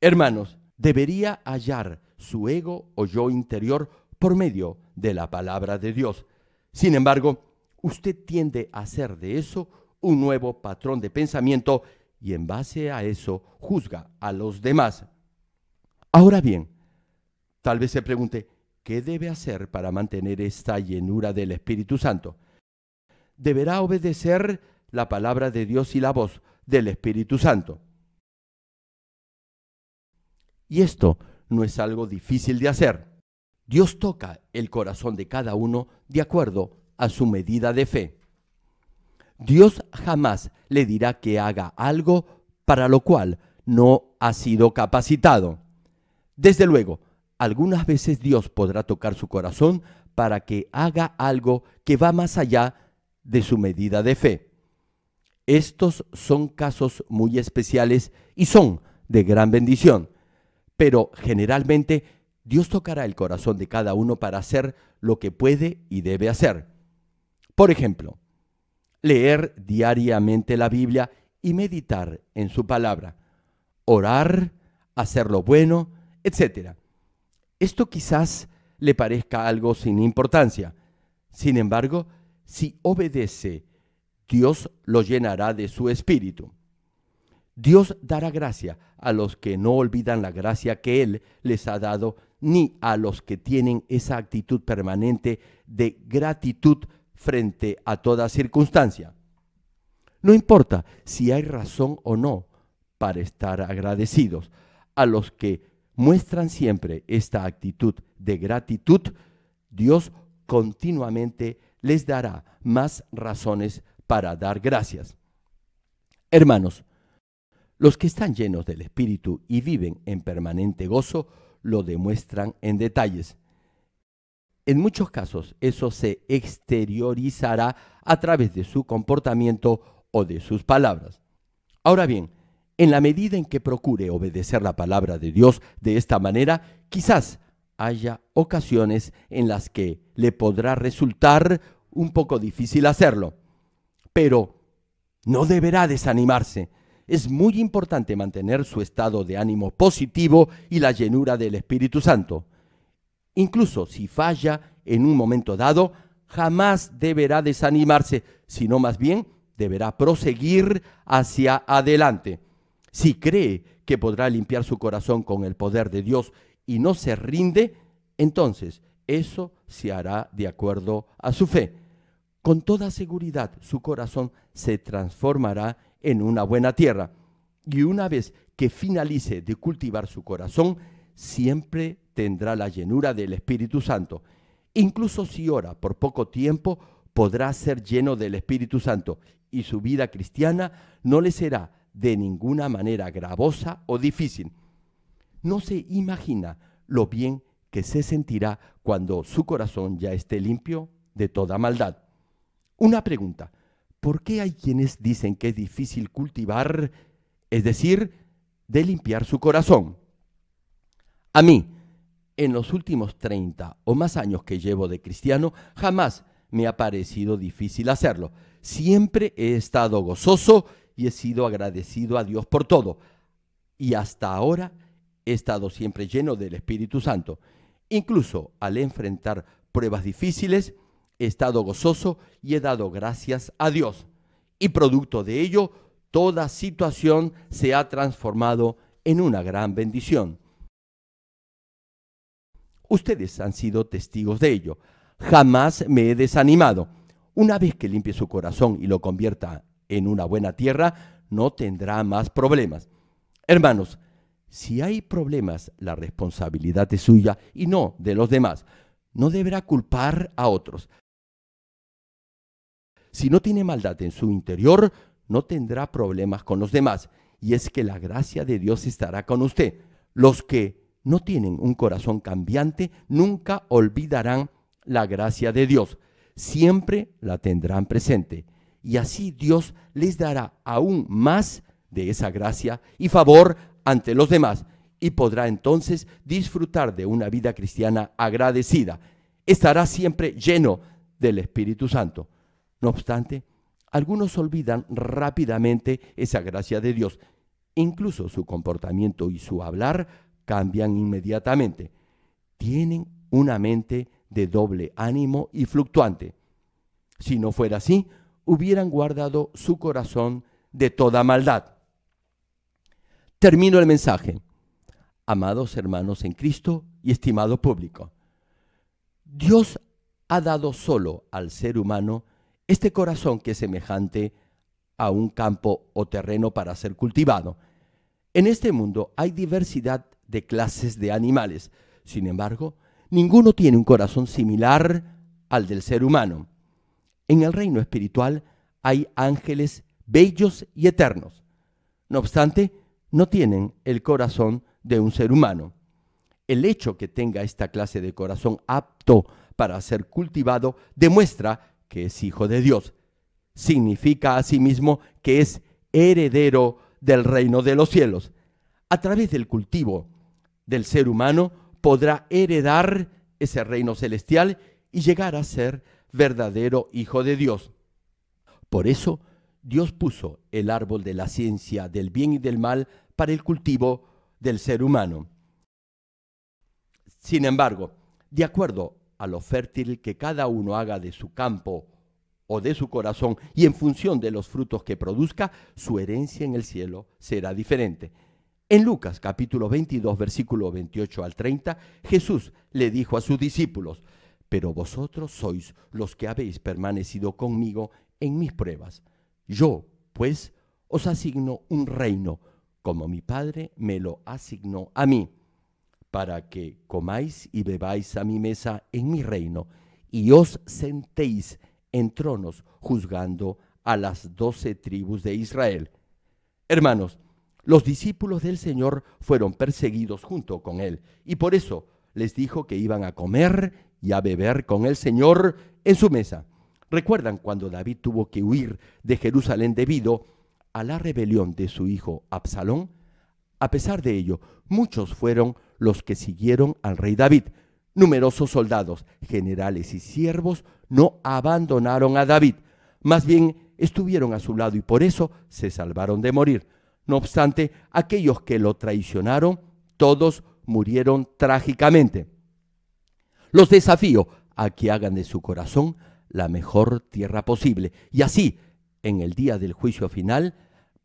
Hermanos, debería hallar su ego o yo interior por medio de la palabra de Dios. Sin embargo, usted tiende a hacer de eso un nuevo patrón de pensamiento y en base a eso juzga a los demás. Ahora bien, tal vez se pregunte, ¿Qué debe hacer para mantener esta llenura del Espíritu Santo? Deberá obedecer la palabra de Dios y la voz del Espíritu Santo. Y esto no es algo difícil de hacer. Dios toca el corazón de cada uno de acuerdo a su medida de fe. Dios jamás le dirá que haga algo para lo cual no ha sido capacitado. Desde luego, algunas veces Dios podrá tocar su corazón para que haga algo que va más allá de su medida de fe. Estos son casos muy especiales y son de gran bendición, pero generalmente Dios tocará el corazón de cada uno para hacer lo que puede y debe hacer. Por ejemplo, leer diariamente la Biblia y meditar en su palabra, orar, hacer lo bueno, etcétera. Esto quizás le parezca algo sin importancia. Sin embargo, si obedece, Dios lo llenará de su espíritu. Dios dará gracia a los que no olvidan la gracia que Él les ha dado, ni a los que tienen esa actitud permanente de gratitud frente a toda circunstancia. No importa si hay razón o no para estar agradecidos. A los que muestran siempre esta actitud de gratitud, Dios continuamente les dará más razones para dar gracias. Hermanos, los que están llenos del Espíritu y viven en permanente gozo lo demuestran en detalles. En muchos casos eso se exteriorizará a través de su comportamiento o de sus palabras. Ahora bien, en la medida en que procure obedecer la palabra de Dios de esta manera, quizás haya ocasiones en las que le podrá resultar un poco difícil hacerlo. Pero no deberá desanimarse. Es muy importante mantener su estado de ánimo positivo y la llenura del Espíritu Santo. Incluso si falla en un momento dado, jamás deberá desanimarse, sino más bien deberá proseguir hacia adelante si cree que podrá limpiar su corazón con el poder de Dios y no se rinde, entonces eso se hará de acuerdo a su fe. Con toda seguridad su corazón se transformará en una buena tierra. Y una vez que finalice de cultivar su corazón, siempre tendrá la llenura del Espíritu Santo. Incluso si ora por poco tiempo, podrá ser lleno del Espíritu Santo y su vida cristiana no le será de ninguna manera gravosa o difícil. No se imagina lo bien que se sentirá cuando su corazón ya esté limpio de toda maldad. Una pregunta, ¿por qué hay quienes dicen que es difícil cultivar, es decir, de limpiar su corazón? A mí, en los últimos 30 o más años que llevo de cristiano, jamás me ha parecido difícil hacerlo. Siempre he estado gozoso y he sido agradecido a Dios por todo. Y hasta ahora he estado siempre lleno del Espíritu Santo. Incluso al enfrentar pruebas difíciles, he estado gozoso y he dado gracias a Dios. Y producto de ello, toda situación se ha transformado en una gran bendición. Ustedes han sido testigos de ello. Jamás me he desanimado. Una vez que limpie su corazón y lo convierta en una buena tierra no tendrá más problemas. Hermanos, si hay problemas, la responsabilidad es suya y no de los demás. No deberá culpar a otros. Si no tiene maldad en su interior, no tendrá problemas con los demás. Y es que la gracia de Dios estará con usted. Los que no tienen un corazón cambiante nunca olvidarán la gracia de Dios. Siempre la tendrán presente y así Dios les dará aún más de esa gracia y favor ante los demás y podrá entonces disfrutar de una vida cristiana agradecida. Estará siempre lleno del Espíritu Santo. No obstante, algunos olvidan rápidamente esa gracia de Dios. Incluso su comportamiento y su hablar cambian inmediatamente. Tienen una mente de doble ánimo y fluctuante. Si no fuera así, hubieran guardado su corazón de toda maldad. Termino el mensaje. Amados hermanos en Cristo y estimado público, Dios ha dado solo al ser humano este corazón que es semejante a un campo o terreno para ser cultivado. En este mundo hay diversidad de clases de animales. Sin embargo, ninguno tiene un corazón similar al del ser humano. En el reino espiritual hay ángeles bellos y eternos. No obstante, no tienen el corazón de un ser humano. El hecho que tenga esta clase de corazón apto para ser cultivado demuestra que es hijo de Dios. Significa asimismo que es heredero del reino de los cielos. A través del cultivo del ser humano podrá heredar ese reino celestial y llegar a ser verdadero Hijo de Dios. Por eso Dios puso el árbol de la ciencia del bien y del mal para el cultivo del ser humano. Sin embargo, de acuerdo a lo fértil que cada uno haga de su campo o de su corazón y en función de los frutos que produzca, su herencia en el cielo será diferente. En Lucas capítulo 22, versículo 28 al 30, Jesús le dijo a sus discípulos, pero vosotros sois los que habéis permanecido conmigo en mis pruebas. Yo, pues, os asigno un reino, como mi Padre me lo asignó a mí, para que comáis y bebáis a mi mesa en mi reino, y os sentéis en tronos juzgando a las doce tribus de Israel. Hermanos, los discípulos del Señor fueron perseguidos junto con él, y por eso les dijo que iban a comer y a beber con el Señor en su mesa. ¿Recuerdan cuando David tuvo que huir de Jerusalén debido a la rebelión de su hijo Absalón? A pesar de ello, muchos fueron los que siguieron al rey David. Numerosos soldados, generales y siervos no abandonaron a David, más bien estuvieron a su lado y por eso se salvaron de morir. No obstante, aquellos que lo traicionaron, todos murieron trágicamente. Los desafío a que hagan de su corazón la mejor tierra posible y así, en el día del juicio final,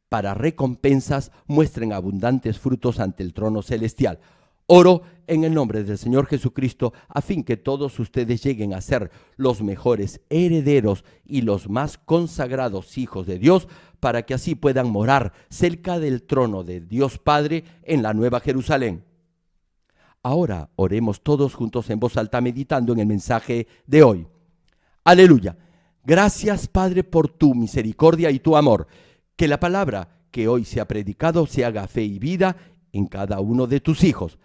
para recompensas muestren abundantes frutos ante el trono celestial. Oro en el nombre del Señor Jesucristo, a fin que todos ustedes lleguen a ser los mejores herederos y los más consagrados hijos de Dios, para que así puedan morar cerca del trono de Dios Padre en la Nueva Jerusalén. Ahora oremos todos juntos en voz alta meditando en el mensaje de hoy. Aleluya. Gracias Padre por tu misericordia y tu amor. Que la palabra que hoy se ha predicado se haga fe y vida en cada uno de tus hijos.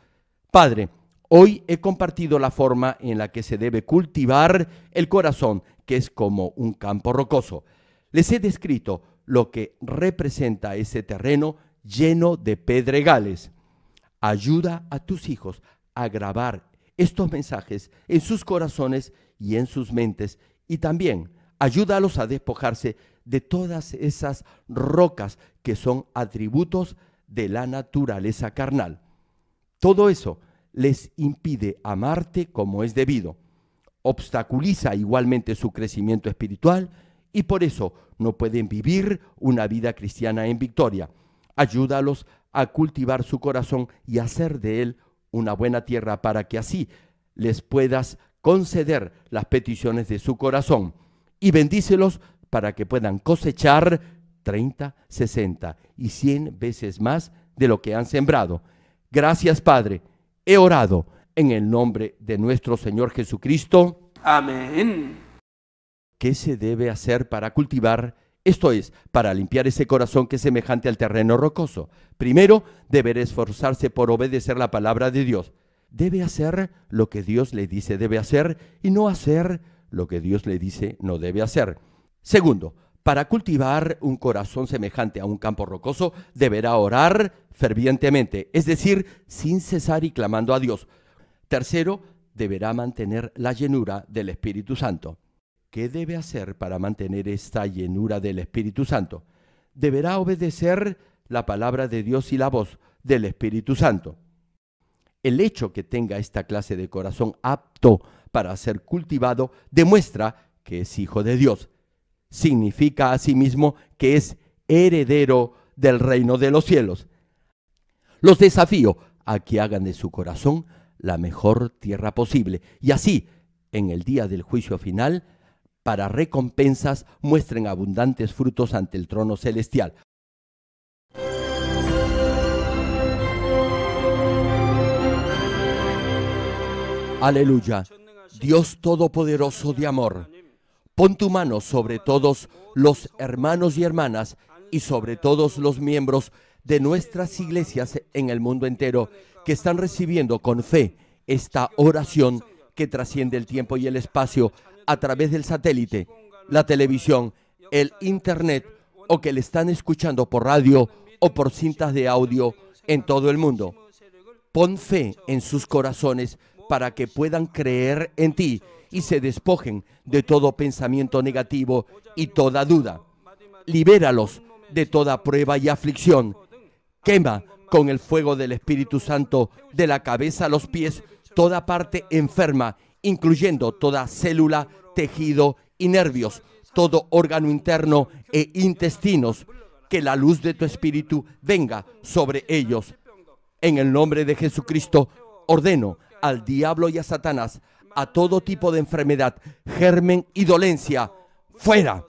Padre, hoy he compartido la forma en la que se debe cultivar el corazón, que es como un campo rocoso. Les he descrito lo que representa ese terreno lleno de pedregales. Ayuda a tus hijos a grabar estos mensajes en sus corazones y en sus mentes y también ayúdalos a despojarse de todas esas rocas que son atributos de la naturaleza carnal. Todo eso les impide amarte como es debido, obstaculiza igualmente su crecimiento espiritual y por eso no pueden vivir una vida cristiana en victoria. Ayúdalos a cultivar su corazón y hacer de él una buena tierra para que así les puedas conceder las peticiones de su corazón y bendícelos para que puedan cosechar 30, 60 y 100 veces más de lo que han sembrado. Gracias Padre, he orado en el nombre de nuestro Señor Jesucristo. Amén. ¿Qué se debe hacer para cultivar esto es, para limpiar ese corazón que es semejante al terreno rocoso. Primero, deberá esforzarse por obedecer la palabra de Dios. Debe hacer lo que Dios le dice debe hacer y no hacer lo que Dios le dice no debe hacer. Segundo, para cultivar un corazón semejante a un campo rocoso, deberá orar fervientemente, es decir, sin cesar y clamando a Dios. Tercero, deberá mantener la llenura del Espíritu Santo. ¿Qué debe hacer para mantener esta llenura del Espíritu Santo? Deberá obedecer la palabra de Dios y la voz del Espíritu Santo. El hecho que tenga esta clase de corazón apto para ser cultivado demuestra que es hijo de Dios. Significa asimismo que es heredero del reino de los cielos. Los desafío a que hagan de su corazón la mejor tierra posible y así, en el día del juicio final, para recompensas muestren abundantes frutos ante el trono celestial. Aleluya. Dios Todopoderoso de amor, pon tu mano sobre todos los hermanos y hermanas y sobre todos los miembros de nuestras iglesias en el mundo entero que están recibiendo con fe esta oración que trasciende el tiempo y el espacio a través del satélite, la televisión, el Internet o que le están escuchando por radio o por cintas de audio en todo el mundo. Pon fe en sus corazones para que puedan creer en ti y se despojen de todo pensamiento negativo y toda duda. Libéralos de toda prueba y aflicción. Quema con el fuego del Espíritu Santo de la cabeza a los pies toda parte enferma incluyendo toda célula, tejido y nervios, todo órgano interno e intestinos, que la luz de tu espíritu venga sobre ellos. En el nombre de Jesucristo, ordeno al diablo y a Satanás, a todo tipo de enfermedad, germen y dolencia, fuera.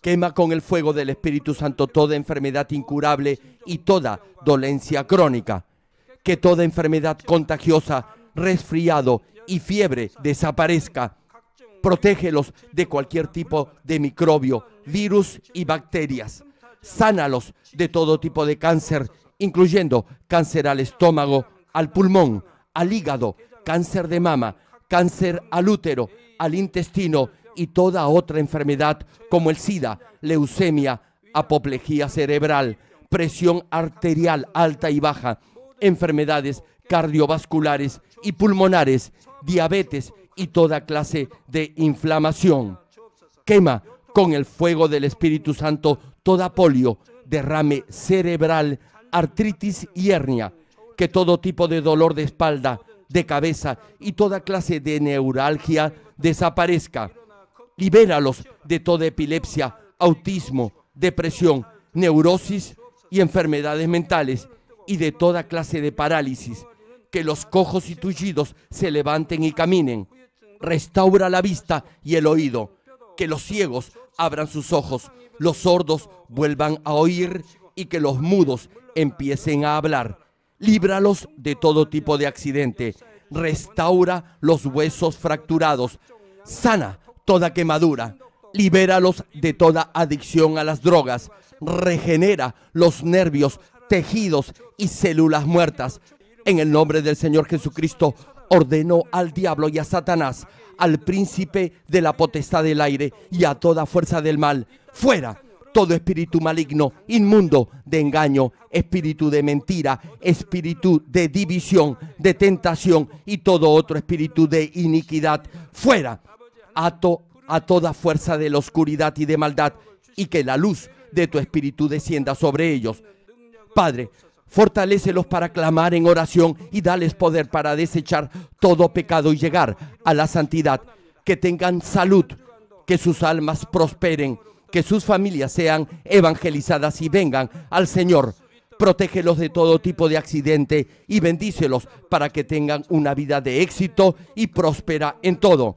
Quema con el fuego del Espíritu Santo toda enfermedad incurable y toda dolencia crónica. Que toda enfermedad contagiosa, resfriado y fiebre desaparezca. Protégelos de cualquier tipo de microbio, virus y bacterias. Sánalos de todo tipo de cáncer, incluyendo cáncer al estómago, al pulmón, al hígado, cáncer de mama, cáncer al útero, al intestino y toda otra enfermedad como el SIDA, leucemia, apoplejía cerebral, presión arterial alta y baja, enfermedades cardiovasculares y pulmonares diabetes y toda clase de inflamación. Quema con el fuego del Espíritu Santo toda polio, derrame cerebral, artritis y hernia, que todo tipo de dolor de espalda, de cabeza y toda clase de neuralgia desaparezca. Libéralos de toda epilepsia, autismo, depresión, neurosis y enfermedades mentales y de toda clase de parálisis, que los cojos y tullidos se levanten y caminen. Restaura la vista y el oído, que los ciegos abran sus ojos, los sordos vuelvan a oír y que los mudos empiecen a hablar. Líbralos de todo tipo de accidente. Restaura los huesos fracturados. Sana toda quemadura. Libéralos de toda adicción a las drogas. Regenera los nervios, tejidos y células muertas. En el nombre del Señor Jesucristo, ordenó al diablo y a Satanás, al príncipe de la potestad del aire y a toda fuerza del mal, fuera todo espíritu maligno, inmundo, de engaño, espíritu de mentira, espíritu de división, de tentación y todo otro espíritu de iniquidad, fuera, a toda fuerza de la oscuridad y de maldad, y que la luz de tu espíritu descienda sobre ellos. Padre, fortalécelos para clamar en oración y dales poder para desechar todo pecado y llegar a la santidad. Que tengan salud, que sus almas prosperen, que sus familias sean evangelizadas y vengan al Señor. Protégelos de todo tipo de accidente y bendícelos para que tengan una vida de éxito y próspera en todo.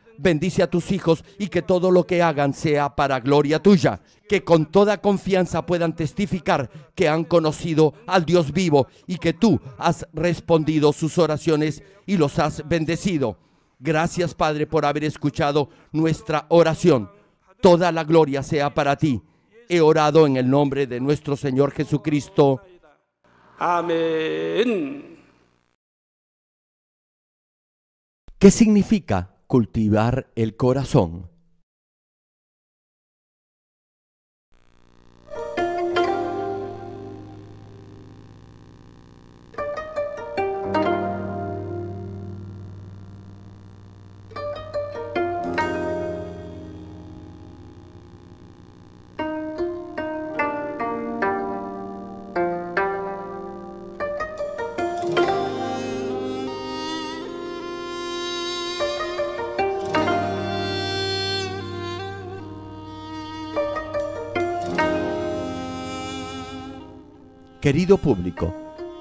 bendice a tus hijos y que todo lo que hagan sea para gloria tuya. Que con toda confianza puedan testificar que han conocido al Dios vivo y que tú has respondido sus oraciones y los has bendecido. Gracias Padre por haber escuchado nuestra oración. Toda la gloria sea para ti. He orado en el nombre de nuestro Señor Jesucristo. Amén. ¿Qué significa cultivar el corazón Querido público,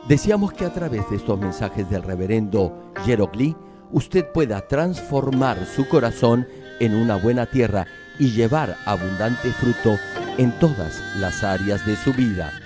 deseamos que a través de estos mensajes del reverendo Jerogli usted pueda transformar su corazón en una buena tierra y llevar abundante fruto en todas las áreas de su vida.